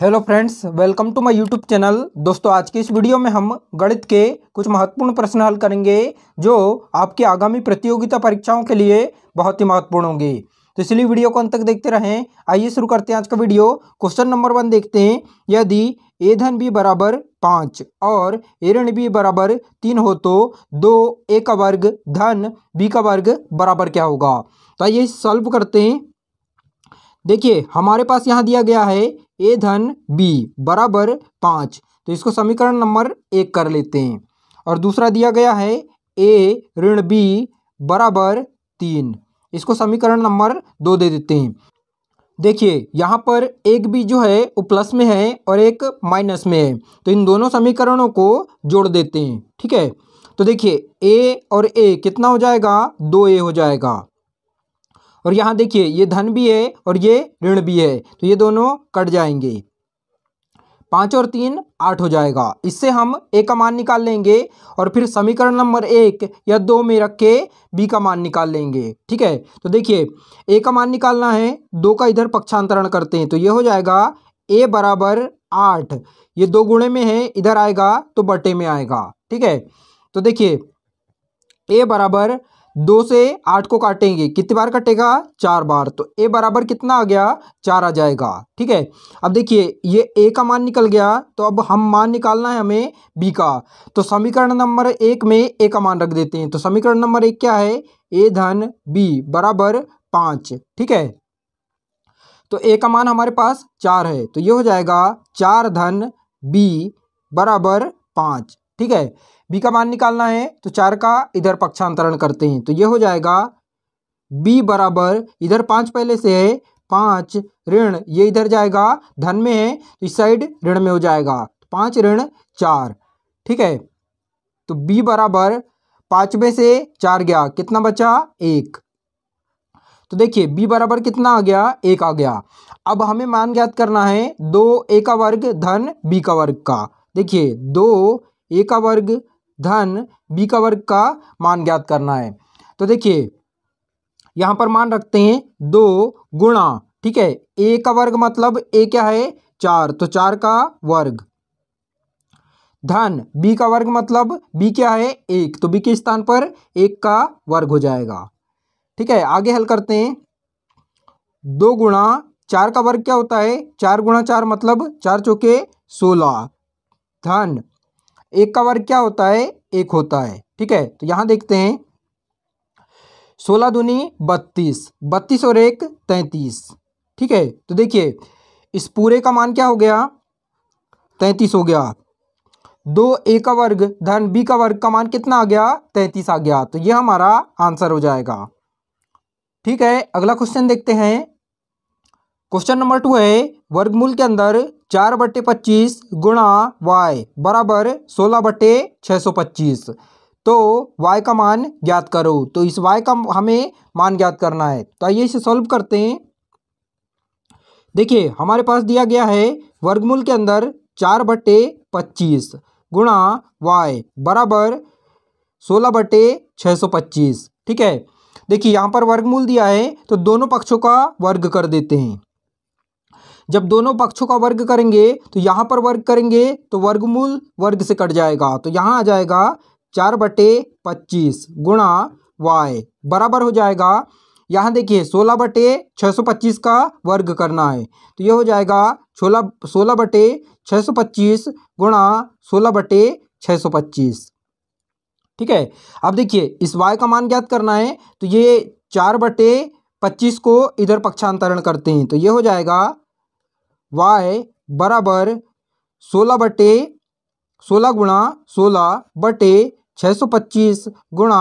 hello friends welcome to my YouTube channel दोस्तों आज की इस वीडियो में हम गणित के कुछ महत्वपूर्ण प्रश्न हल करेंगे जो आपकी आगामी प्रतियोगिता परीक्षाओं के लिए बहुत ही महत्वपूर्ण होंगे तो इसलिए वीडियो को अंत तक देखते रहें आइए शुरू करते हैं आज का वीडियो क्वेश्चन नंबर वन देखते हैं यदि ए धन बी बराबर पाँच और ए ऋण बी बराबर तीन हो तो दो ए का वर्ग धन बी का वर्ग बराबर क्या होगा तो आइए सॉल्व करते हैं देखिए हमारे पास यहाँ दिया गया है ए धन बी बराबर पाँच तो इसको समीकरण नंबर एक कर लेते हैं और दूसरा दिया गया है ए ऋण बी बराबर तीन इसको समीकरण नंबर दो दे देते हैं देखिए यहाँ पर एक भी जो है वो प्लस में है और एक माइनस में है तो इन दोनों समीकरणों को जोड़ देते हैं ठीक है तो देखिए ए और ए कितना हो जाएगा दो ए हो जाएगा और यहाँ देखिए ये धन भी है और ये ऋण भी है तो ये दोनों कट जाएंगे पाँच और तीन आठ हो जाएगा इससे हम ए का मान निकाल लेंगे और फिर समीकरण नंबर एक या दो में रख के बी का मान निकाल लेंगे ठीक है तो देखिए ए का मान निकालना है दो का इधर पक्षांतरण करते हैं तो ये हो जाएगा ए बराबर आठ ये दो गुणे में है इधर आएगा तो बटे में आएगा ठीक है तो देखिए ए बराबर दो से आठ को काटेंगे कितनी बार कटेगा चार बार तो ए बराबर कितना आ गया चार आ जाएगा ठीक है अब देखिए ये ए का मान निकल गया तो अब हम मान निकालना है हमें बी का तो समीकरण नंबर एक में ए का मान रख देते हैं तो समीकरण नंबर एक क्या है ए धन बी बराबर पाँच ठीक है तो ए का मान हमारे पास चार है तो ये हो जाएगा चार धन बी बराबर पाँच ठीक है बी का मान निकालना है तो चार का इधर पक्षांतरण करते हैं तो ये हो जाएगा बी बराबर इधर पाँच पहले से है पाँच ऋण ये इधर जाएगा धन में है तो इस साइड ऋण में हो जाएगा तो पाँच ऋण चार ठीक है तो बी बराबर पाँच में से चार गया कितना बचा एक तो देखिए बी बराबर कितना आ गया एक आ गया अब हमें मान ज्ञात करना है दो ए का वर्ग धन बी का वर्ग का देखिए दो ए का वर्ग धन बी का वर्ग का मान ज्ञात करना है तो देखिए यहां पर मान रखते हैं दो गुणा ठीक है ए का वर्ग मतलब ए क्या है चार तो चार का वर्ग धन बी का वर्ग मतलब बी क्या है एक तो बी के स्थान पर एक का वर्ग हो जाएगा ठीक है आगे हल करते हैं दो गुणा चार का वर्ग क्या होता है चार गुणा चार मतलब चार चौके सोलह धन एक का वर्ग क्या होता है एक होता है ठीक है तो यहां देखते हैं सोलह दुनी बत्तीस बत्तीस और एक तैतीस ठीक है तो देखिए इस पूरे का मान क्या हो गया तैतीस हो गया दो ए का वर्ग धन बी का वर्ग का मान कितना आ गया तैतीस आ गया तो ये हमारा आंसर हो जाएगा ठीक है अगला क्वेश्चन देखते हैं क्वेश्चन नंबर टू है वर्गमूल के अंदर चार बट्टे पच्चीस गुणा वाई बराबर सोलह बट्टे छः सौ पच्चीस तो y का मान ज्ञात करो तो इस y का हमें मान ज्ञात करना है तो आइए इसे सॉल्व करते हैं देखिए हमारे पास दिया गया है वर्गमूल के अंदर चार बट्टे पच्चीस गुणा वाई बराबर सोलह बटे छः सौ पच्चीस ठीक है देखिए यहाँ पर वर्गमूल दिया है तो दोनों पक्षों का वर्ग कर देते हैं जब दोनों पक्षों का वर्ग करेंगे तो यहाँ पर वर्ग करेंगे तो वर्गमूल वर्ग से कट जाएगा तो यहाँ आ जाएगा चार बटे पच्चीस गुणा वाई बराबर हो जाएगा यहाँ देखिए सोलह बटे छः सौ पच्चीस का वर्ग करना है तो ये हो जाएगा सोलह सोलह बटे छः सौ पच्चीस गुणा सोलह बटे छः सौ पच्चीस ठीक है अब देखिए इस वाई का मान ज्ञात करना है तो ये चार बटे पच्चीस को इधर पक्षांतरण करते हैं तो ये हो जाएगा वाय बराबर सोलह बटे सोलह गुणा सोलह बटे छः सौ पच्चीस गुणा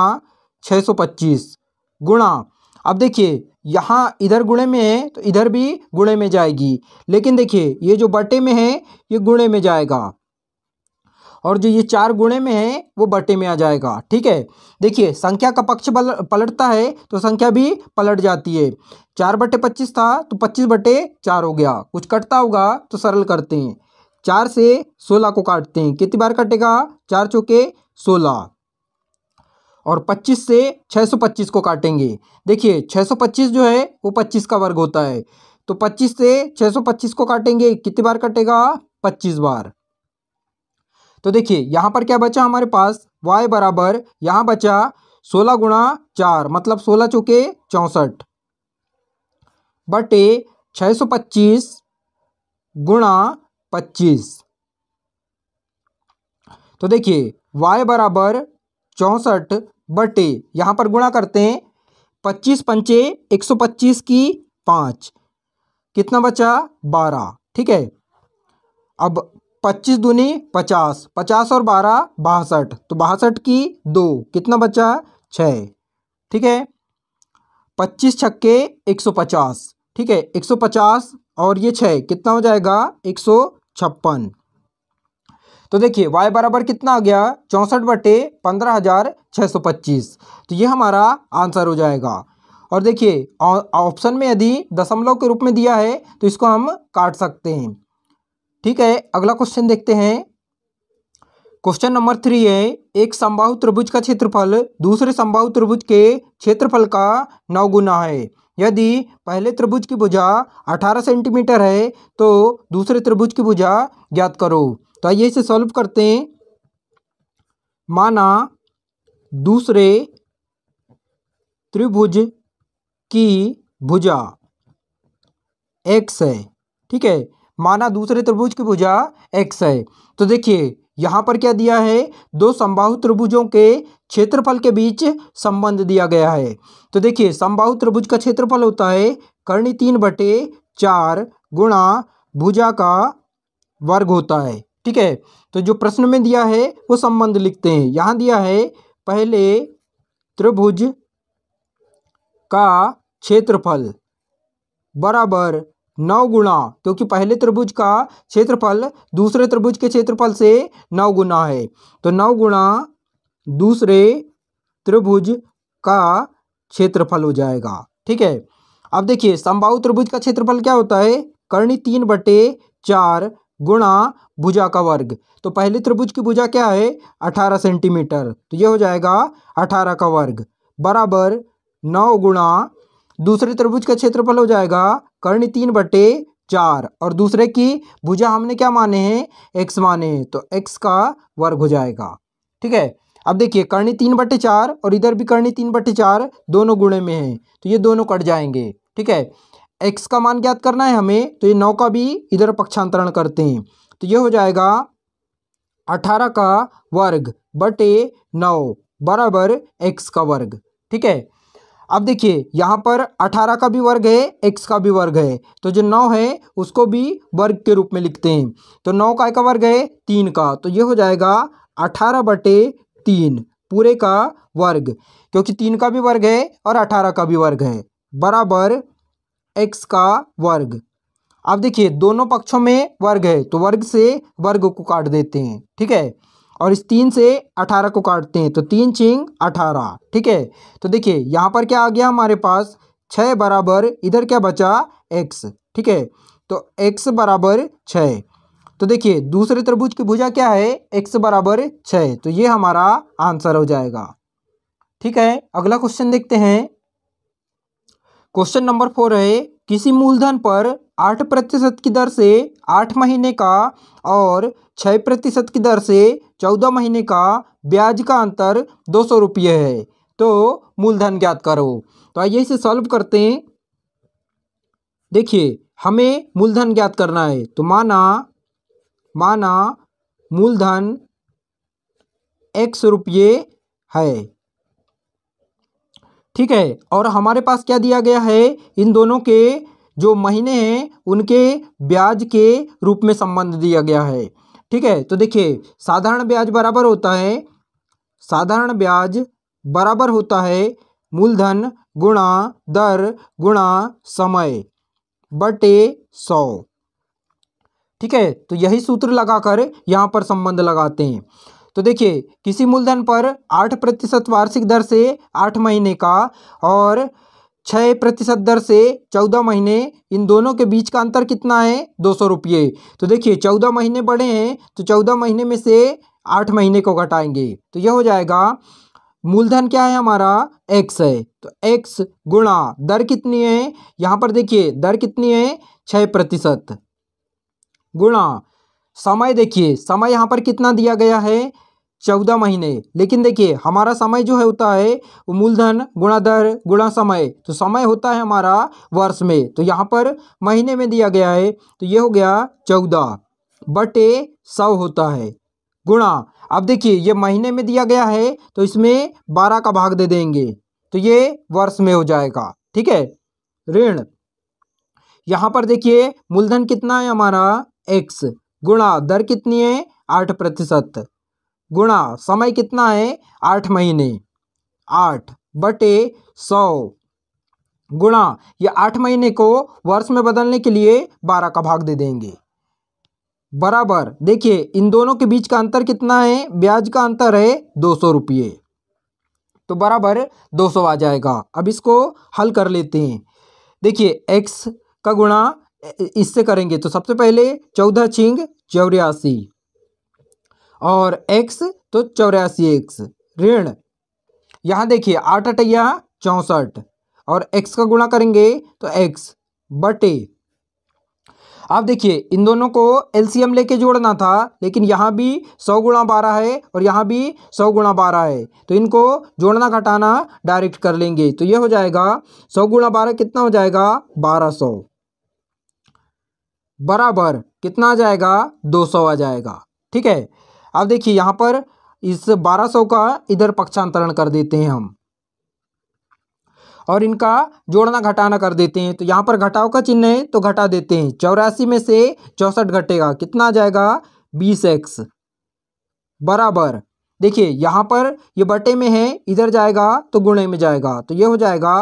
छः सौ पच्चीस गुणा अब देखिए यहाँ इधर गुणे में है तो इधर भी गुणे में जाएगी लेकिन देखिए ये जो बटे में है ये गुणे में जाएगा और जो ये चार गुणे में है वो बटे में आ जाएगा ठीक है देखिए संख्या का पक्ष पलटता है तो संख्या भी पलट जाती है चार बटे पच्चीस था तो पच्चीस बटे चार हो गया कुछ कटता होगा तो सरल करते हैं चार से सोलह को काटते हैं कितनी बार कटेगा चार चौके सोलह और 25 से 625 को काटेंगे देखिए 625 जो है वो 25 का वर्ग होता है तो 25 से 625 को काटेंगे कितनी बार कटेगा 25 बार तो देखिए यहाँ पर क्या बचा हमारे पास y बराबर यहाँ बचा सोलह गुणा चार मतलब सोलह चौके चौंसठ बटे छः सौ पच्चीस गुणा पच्चीस तो देखिए y बराबर चौंसठ बटे यहाँ पर गुणा करते हैं पच्चीस पंचे एक सौ पच्चीस की पाँच कितना बचा बारह ठीक है अब पच्चीस दूनी पचास पचास और बारह बासठ तो बासठ की दो कितना बचा छः ठीक है पच्चीस छक्के एक सौ पचास ठीक है एक सौ पचास और ये छः कितना हो जाएगा एक सौ छप्पन तो देखिए y बराबर कितना आ गया चौंसठ बटे पंद्रह हज़ार छः सौ पच्चीस तो ये हमारा आंसर हो जाएगा और देखिए ऑप्शन में यदि दशमलव के रूप में दिया है तो इसको हम काट सकते हैं ठीक है अगला क्वेश्चन देखते हैं क्वेश्चन नंबर थ्री है एक संभाव त्रिभुज का क्षेत्रफल दूसरे संभाव त्रिभुज के क्षेत्रफल का नौ गुना है यदि पहले त्रिभुज की भुजा 18 सेंटीमीटर है तो दूसरे त्रिभुज की भुजा ज्ञात करो तो आइए इसे सॉल्व करते हैं माना दूसरे त्रिभुज की भुजा एक्स है ठीक है माना दूसरे त्रिभुज की भुजा एक्स है तो देखिए यहाँ पर क्या दिया है दो समबाहु त्रिभुजों के क्षेत्रफल के बीच संबंध दिया गया है तो देखिए समबाहु त्रिभुज का क्षेत्रफल होता है कर्णी तीन बटे चार गुणा भुजा का वर्ग होता है ठीक है तो जो प्रश्न में दिया है वो संबंध लिखते हैं यहाँ दिया है पहले त्रिभुज का क्षेत्रफल बराबर नौ गुणा क्योंकि पहले त्रिभुज का क्षेत्रफल दूसरे त्रिभुज के क्षेत्रफल से नौ गुना है तो नौ गुणा दूसरे त्रिभुज का क्षेत्रफल हो जाएगा ठीक है अब देखिए संभाव त्रिभुज का क्षेत्रफल क्या होता है कर्णी तीन बटे चार गुणा भुजा का वर्ग तो पहले त्रिभुज की भुजा क्या है अठारह सेंटीमीटर तो ये हो जाएगा अठारह का वर्ग बराबर नौ गुणा दूसरे त्रिभुज का क्षेत्रफल हो जाएगा कर्ण तीन बटे चार और दूसरे की भुजा हमने क्या माने हैं एक्स माने हैं तो एक्स का वर्ग हो जाएगा ठीक है अब देखिए कर्णी तीन बटे चार और इधर भी कर्णी तीन बटे चार दोनों गुणे में हैं तो ये दोनों कट जाएंगे ठीक है एक्स का मान ज्ञात करना है हमें तो ये नौ का भी इधर पक्षांतरण करते हैं तो ये हो जाएगा अठारह का वर्ग बटे नौ बराबर एक्स का वर्ग ठीक है अब देखिए यहाँ पर अठारह का भी वर्ग है एक्स का भी वर्ग है तो जो नौ है उसको भी वर्ग के रूप में लिखते हैं तो नौ का एक वर्ग है तीन का तो ये हो जाएगा अठारह बटे तीन पूरे का वर्ग क्योंकि तीन का भी वर्ग है और अठारह का भी वर्ग है बराबर एक्स का वर्ग अब देखिए दोनों पक्षों में वर्ग है तो वर्ग से वर्ग को काट देते हैं ठीक है और इस तीन से अठारह को काटते हैं तो तीन छिंग अठारह ठीक है तो देखिए यहाँ पर क्या आ गया हमारे पास छः बराबर इधर क्या बचा एक्स ठीक है तो एक्स बराबर छः तो देखिए दूसरे त्रिभुज की भुजा क्या है एक्स बराबर छः तो ये हमारा आंसर हो जाएगा ठीक है अगला क्वेश्चन देखते हैं क्वेश्चन नंबर फोर है किसी मूलधन पर आठ प्रतिशत की दर से आठ महीने का और छः प्रतिशत की दर से चौदह महीने का ब्याज का अंतर दो सौ रुपये है तो मूलधन ज्ञात करो तो आइए इसे सॉल्व करते हैं देखिए हमें मूलधन ज्ञात करना है तो माना माना मूलधन एक्स रुपये है ठीक है और हमारे पास क्या दिया गया है इन दोनों के जो महीने हैं उनके ब्याज के रूप में संबंध दिया गया है ठीक है तो देखिए साधारण ब्याज बराबर होता है साधारण ब्याज बराबर होता है मूलधन गुणा दर गुणा समय बटे सौ ठीक है तो यही सूत्र लगाकर यहाँ पर संबंध लगाते हैं तो देखिए किसी मूलधन पर आठ प्रतिशत वार्षिक दर से आठ महीने का और छः प्रतिशत दर से चौदह महीने इन दोनों के बीच का अंतर कितना है दो सौ रुपये तो देखिए चौदह महीने बढ़े हैं तो चौदह महीने में से आठ महीने को घटाएंगे तो यह हो जाएगा मूलधन क्या है हमारा एक्स है तो एक्स गुणा दर कितनी है यहाँ पर देखिए दर कितनी है छः प्रतिशत गुणा समय देखिए समय यहाँ पर कितना दिया गया है चौदह महीने लेकिन देखिए हमारा समय जो है होता है मूलधन गुणा दर गुणा समय तो समय होता है हमारा वर्ष में तो यहाँ पर महीने में दिया गया है तो ये हो गया चौदह बटे सौ होता है गुणा अब देखिए ये महीने में दिया गया है तो इसमें बारह का भाग दे देंगे तो ये वर्ष में हो जाएगा ठीक है ऋण यहाँ पर देखिए मूलधन कितना है हमारा एक्स गुणा दर कितनी है आठ प्रतिशत गुणा समय कितना है आठ महीने आठ बटे सौ गुणा ये आठ महीने को वर्ष में बदलने के लिए बारह का भाग दे देंगे बराबर देखिए इन दोनों के बीच का अंतर कितना है ब्याज का अंतर है दो सौ रुपये तो बराबर दो सौ आ जाएगा अब इसको हल कर लेते हैं देखिए एक्स का गुणा इससे करेंगे तो सबसे पहले चौदह छिंग चौरासी और एक्स तो चौरासी एक्स ऋण यहाँ देखिए आठ अटैया चौंसठ और एक्स का गुणा करेंगे तो एक्स बटे आप देखिए इन दोनों को एलसीएम लेके जोड़ना था लेकिन यहाँ भी सौ गुणा बारह है और यहाँ भी सौ गुणा बारह है तो इनको जोड़ना घटाना डायरेक्ट कर लेंगे तो ये हो जाएगा सौ गुणा बारह कितना हो जाएगा बारह सौ बराबर कितना आ जाएगा दो सौ आ जाएगा ठीक है अब देखिए यहाँ पर इस 1200 का इधर पक्षांतरण कर देते हैं हम और इनका जोड़ना घटाना कर देते हैं तो यहाँ पर घटाव का चिन्ह है तो घटा देते हैं चौरासी में से चौंसठ घटेगा कितना आ जाएगा बीस एक्स बराबर देखिए यहाँ पर ये बटे में है इधर जाएगा तो गुणे में जाएगा तो ये हो जाएगा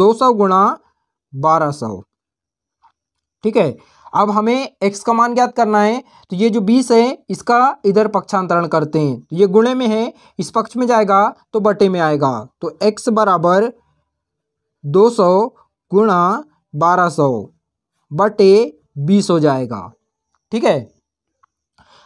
दो सौ गुणा बारह सौ ठीक है अब हमें एक्स का मान ज्ञात करना है तो ये जो बीस है इसका इधर पक्षांतरण करते हैं तो ये गुणे में है इस पक्ष में जाएगा तो बटे में आएगा तो एक्स बराबर दो सौ गुणा बारह सौ बटे बीस हो जाएगा ठीक है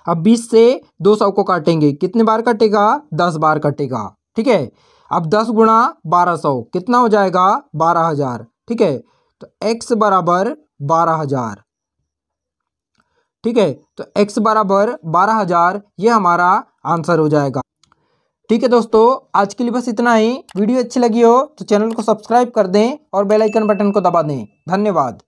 अब बीस से दो सौ को काटेंगे कितने बार कटेगा दस बार कटेगा ठीक है अब दस गुणा बारह सौ कितना हो जाएगा बारह हज़ार ठीक है तो एक्स बराबर बारह हज़ार ठीक है तो एक्स बराबर बारह हज़ार ये हमारा आंसर हो जाएगा ठीक है दोस्तों आज के लिए बस इतना ही वीडियो अच्छी लगी हो तो चैनल को सब्सक्राइब कर दें और बेल आइकन बटन को दबा दें धन्यवाद